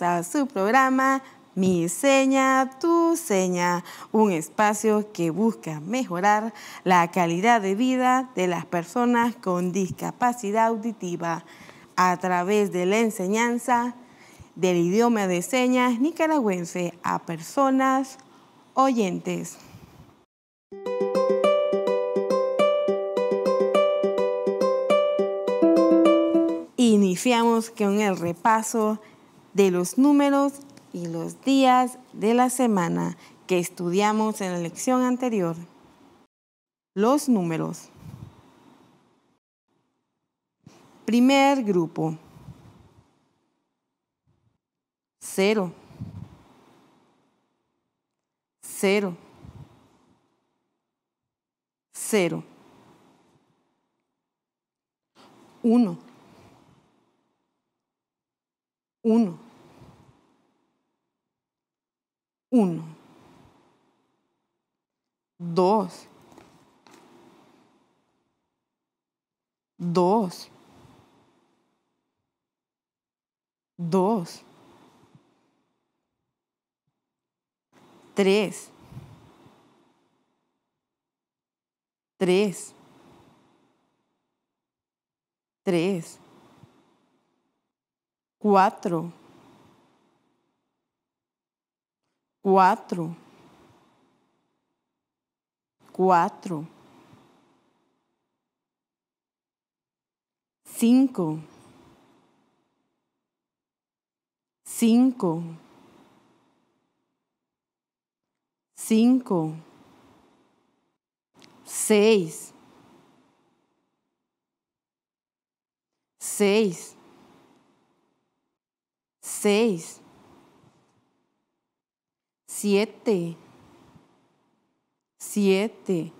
a su programa Mi seña, tu seña, un espacio que busca mejorar la calidad de vida de las personas con discapacidad auditiva a través de la enseñanza del idioma de señas nicaragüense a personas oyentes. Iniciamos con el repaso de los números y los días de la semana que estudiamos en la lección anterior. Los números. Primer grupo. Cero. Cero. Cero. Uno. Uno. Uno. Dos. Dos. Dos. Tres. Tres. Tres. Cuatro. Cuatro. Cuatro. Cinco. Cinco. Cinco. Seis. Seis. Seis siete, siete,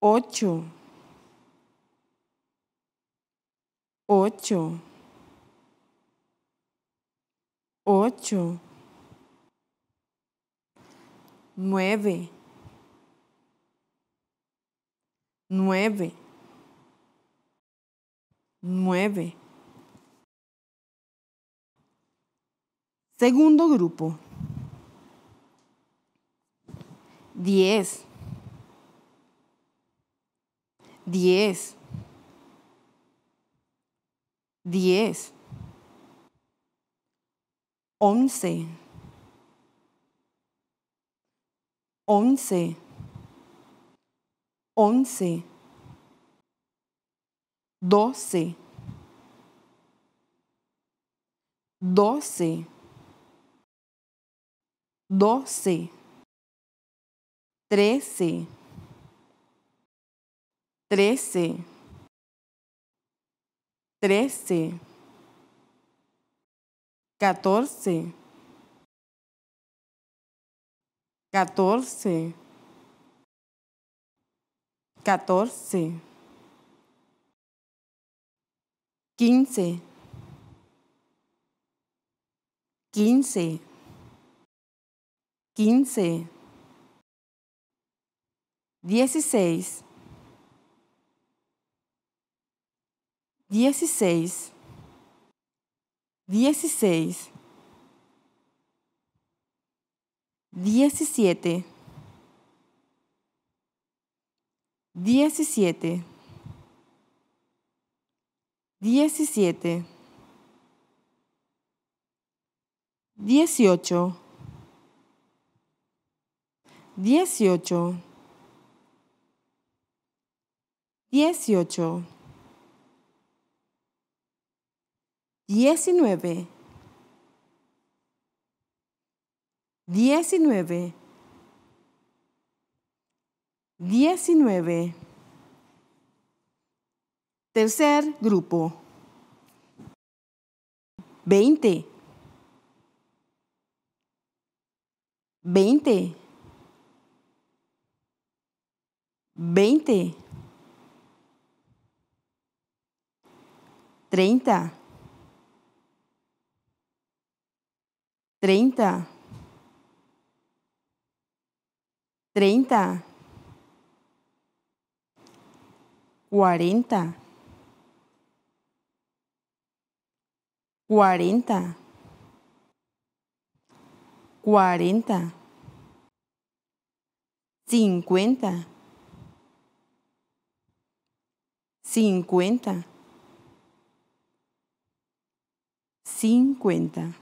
ocho, ocho, ocho, nueve, nueve, nueve. Segundo grupo. diez, diez, diez, once, once, once, doce, doce doce, trece, trece, trece, catorce, catorce, catorce, quince, quince. 15, 16, 16, 16, 17, 17, 17, 18, dieciocho, dieciocho, diecinueve, diecinueve, diecinueve. Tercer grupo. Veinte. Veinte. 20, 30, 30, 30, 40, 40, 40, 50, Cincuenta, cincuenta,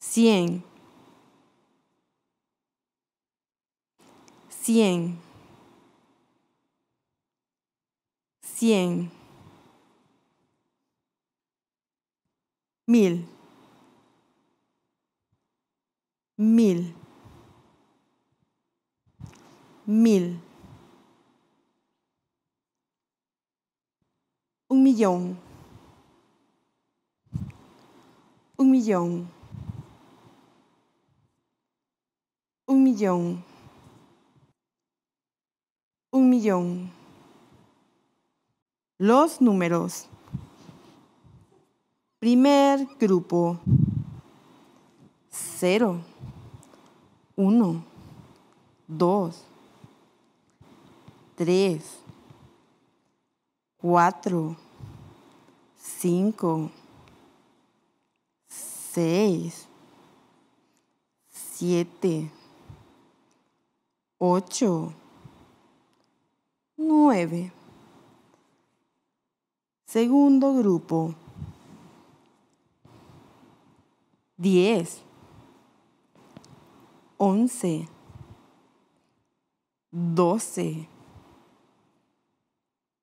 cien, cien, 100. Mil. Mil mil. Un millón. Un millón. Un millón. Un millón. Los números. Primer grupo. Cero. Uno. Dos tres, cuatro, cinco, seis, siete, ocho, nueve. Segundo grupo. Diez. Once. Doce.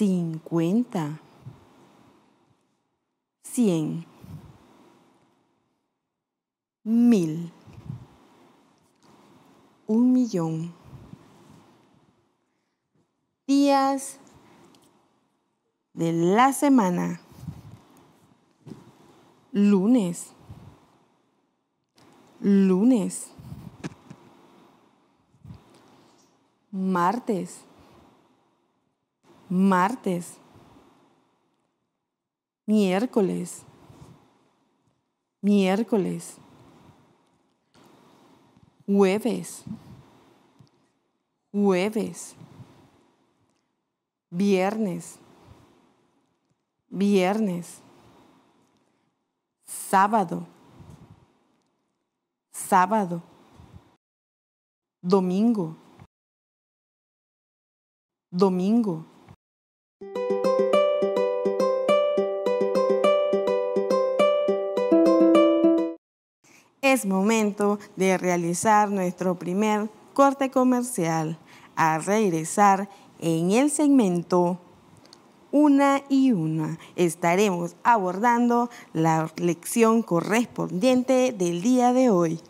cincuenta, cien, mil, un millón, días de la semana, lunes, lunes, martes, martes, miércoles, miércoles, jueves, jueves, viernes, viernes, sábado, sábado, domingo, domingo. es momento de realizar nuestro primer corte comercial. A regresar en el segmento una y una estaremos abordando la lección correspondiente del día de hoy.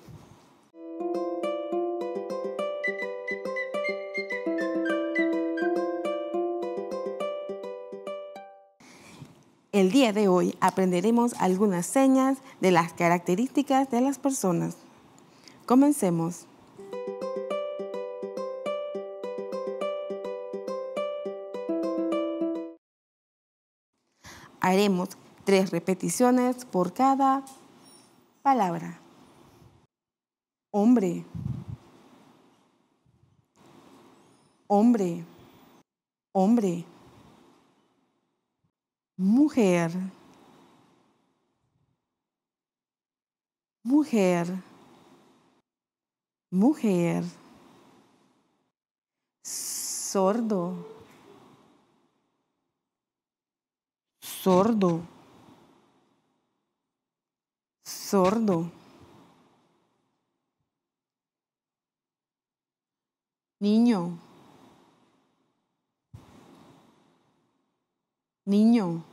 El día de hoy aprenderemos algunas señas de las características de las personas. Comencemos. Haremos tres repeticiones por cada palabra. Hombre. Hombre. Hombre. Mujer. Mujer. Mujer. Sordo. Sordo. Sordo. Niño. Niño.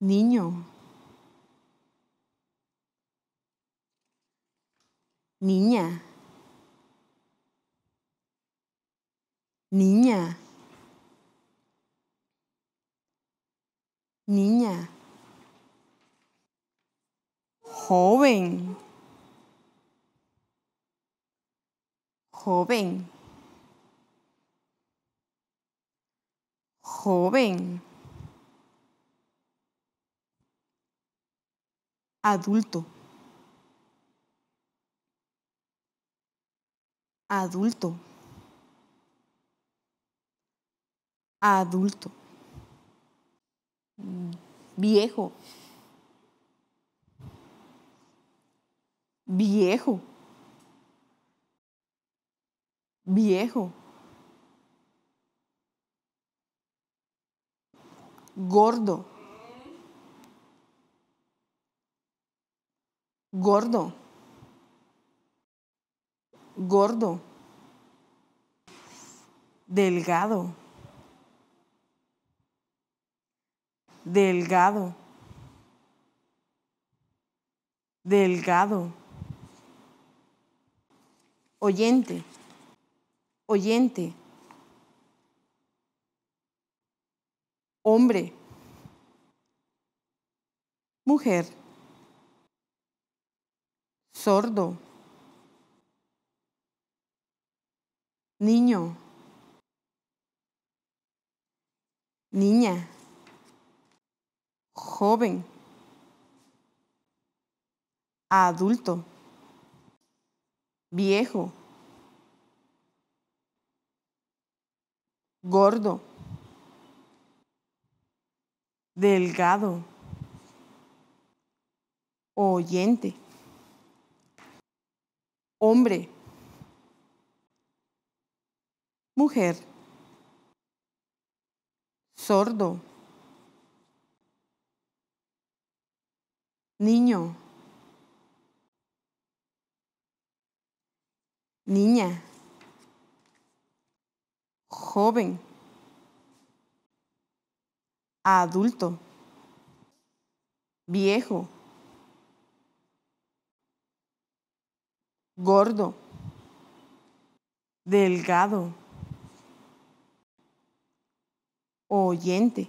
Niño. Niña. Niña. Niña. Joven. Joven. Joven. adulto. Adulto. Adulto. Mm, viejo. Viejo. Viejo. Gordo. gordo, gordo, delgado, delgado, delgado, oyente, oyente, hombre, mujer sordo, niño, niña, joven, adulto, viejo, gordo, delgado, oyente hombre, mujer, sordo, niño, niña, joven, adulto, viejo. gordo, delgado, oyente.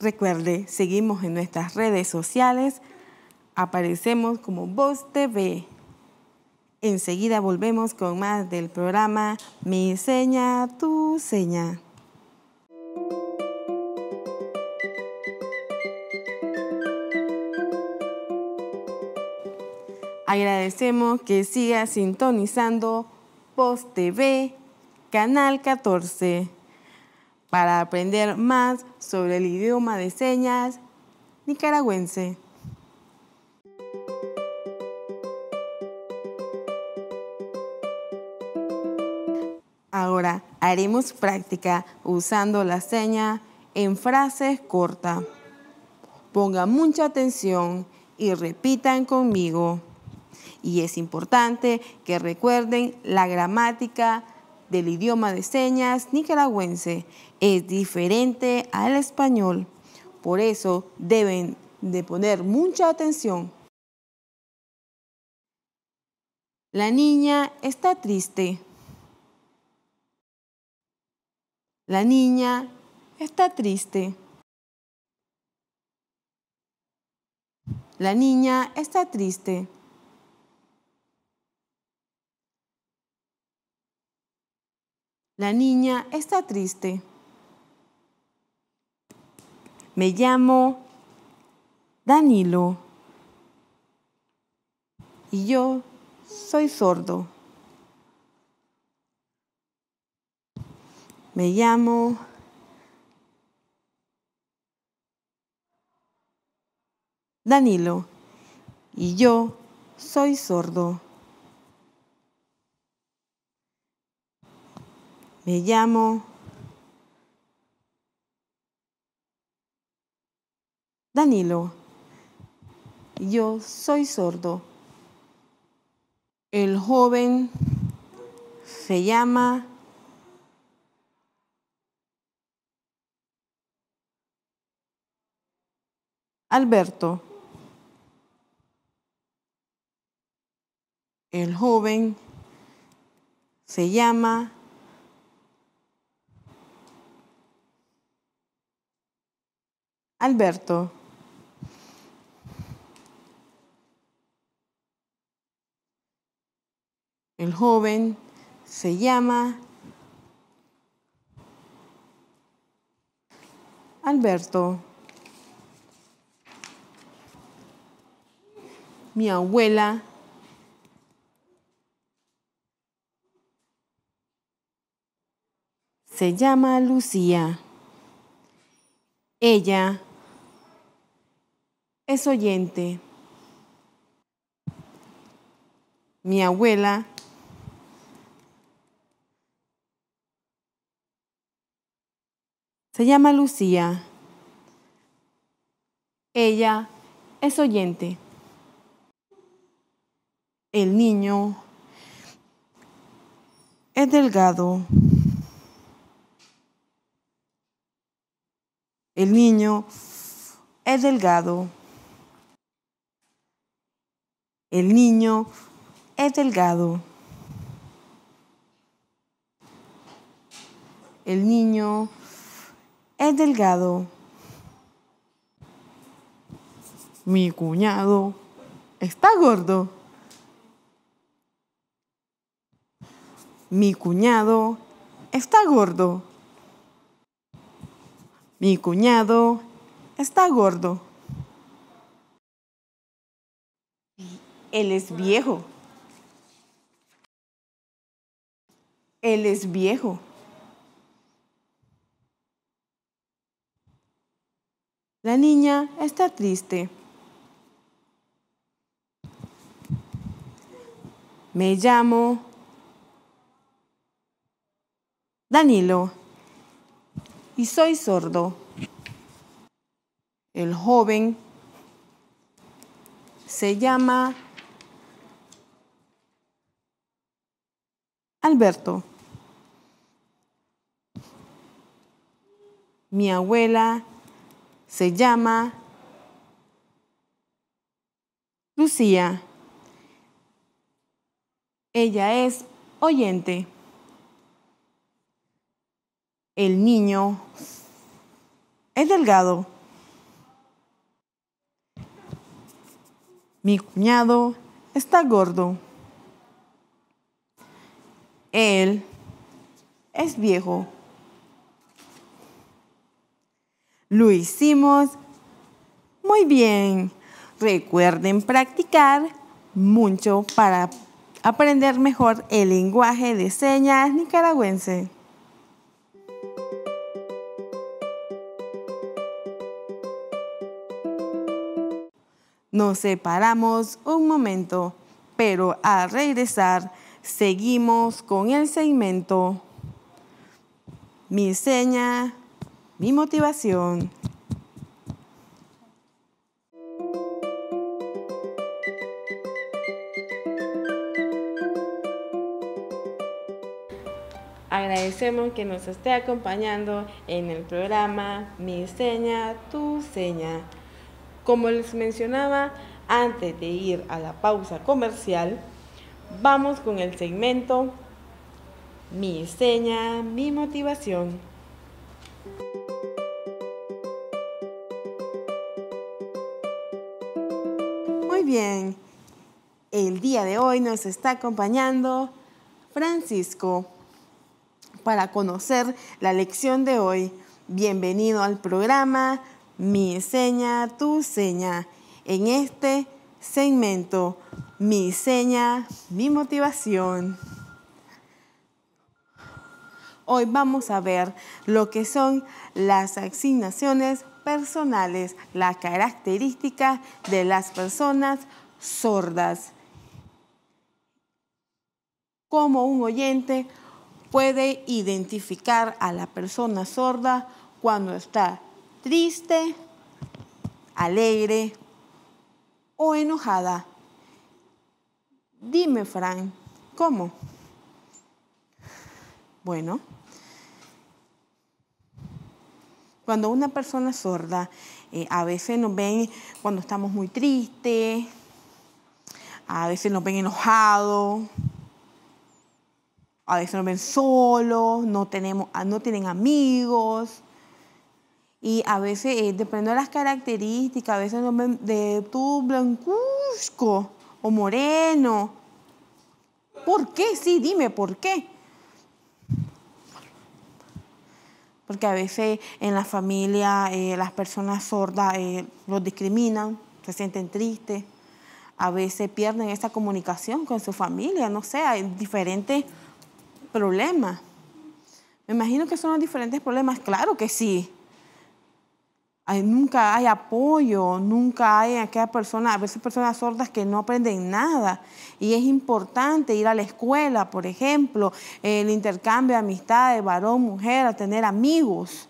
Recuerde, seguimos en nuestras redes sociales, aparecemos como Voz TV. Enseguida volvemos con más del programa Mi Seña, Tu Seña. Agradecemos que siga sintonizando Post TV, Canal 14, para aprender más sobre el idioma de señas nicaragüense. Ahora haremos práctica usando la seña en frases cortas. Pongan mucha atención y repitan conmigo. Y es importante que recuerden la gramática del idioma de señas nicaragüense es diferente al español. Por eso deben de poner mucha atención. La niña está triste. La niña está triste. La niña está triste. La niña está triste. Me llamo Danilo y yo soy sordo. Me llamo Danilo y yo soy sordo. me llamo Danilo. Yo soy sordo. El joven se llama Alberto. El joven se llama Alberto. El joven se llama Alberto. Mi abuela se llama Lucía. Ella es oyente. Mi abuela se llama Lucía. Ella es oyente. El niño es delgado. El niño es delgado. El niño es delgado. El niño es delgado. Mi cuñado está gordo. Mi cuñado está gordo. Mi cuñado está gordo. Él es viejo. Él es viejo. La niña está triste. Me llamo Danilo y soy sordo. El joven se llama Alberto. Mi abuela se llama Lucía. Ella es oyente. El niño es delgado. Mi cuñado está gordo. Él es viejo. Lo hicimos muy bien. Recuerden practicar mucho para aprender mejor el lenguaje de señas nicaragüense. Nos separamos un momento, pero al regresar seguimos con el segmento Mi seña, mi motivación. Agradecemos que nos esté acompañando en el programa Mi seña, tu seña. Como les mencionaba, antes de ir a la pausa comercial, Vamos con el segmento Mi seña, mi motivación. Muy bien, el día de hoy nos está acompañando Francisco para conocer la lección de hoy. Bienvenido al programa Mi seña, tu seña. En este segmento, mi seña, mi motivación. Hoy vamos a ver lo que son las asignaciones personales, la característica de las personas sordas. Cómo un oyente puede identificar a la persona sorda cuando está triste, alegre enojada. Dime, Fran, ¿cómo? Bueno, cuando una persona sorda, eh, a veces nos ven cuando estamos muy tristes, a veces nos ven enojados, a veces nos ven solos, no, tenemos, no tienen amigos, y a veces, eh, depende de las características, a veces de tu blancuzco o moreno. ¿Por qué? Sí, dime, ¿por qué? Porque a veces en la familia eh, las personas sordas eh, los discriminan, se sienten tristes, a veces pierden esa comunicación con su familia, no sé, hay diferentes problemas. Me imagino que son los diferentes problemas, claro que sí nunca hay apoyo, nunca hay aquellas personas, a veces personas sordas que no aprenden nada. Y es importante ir a la escuela, por ejemplo, el intercambio de amistades, varón, mujer, a tener amigos.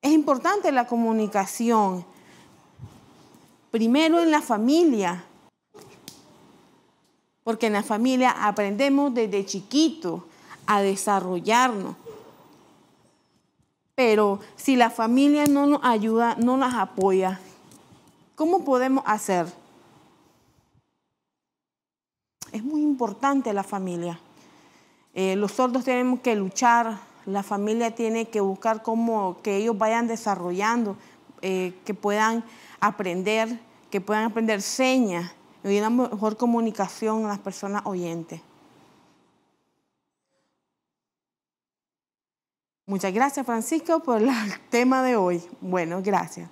Es importante la comunicación. Primero en la familia, porque en la familia aprendemos desde chiquito a desarrollarnos pero si la familia no nos ayuda, no las apoya, ¿cómo podemos hacer? Es muy importante la familia. Eh, los sordos tenemos que luchar, la familia tiene que buscar cómo que ellos vayan desarrollando, eh, que puedan aprender, que puedan aprender señas y una mejor comunicación a las personas oyentes. Muchas gracias, Francisco, por el tema de hoy. Bueno, gracias.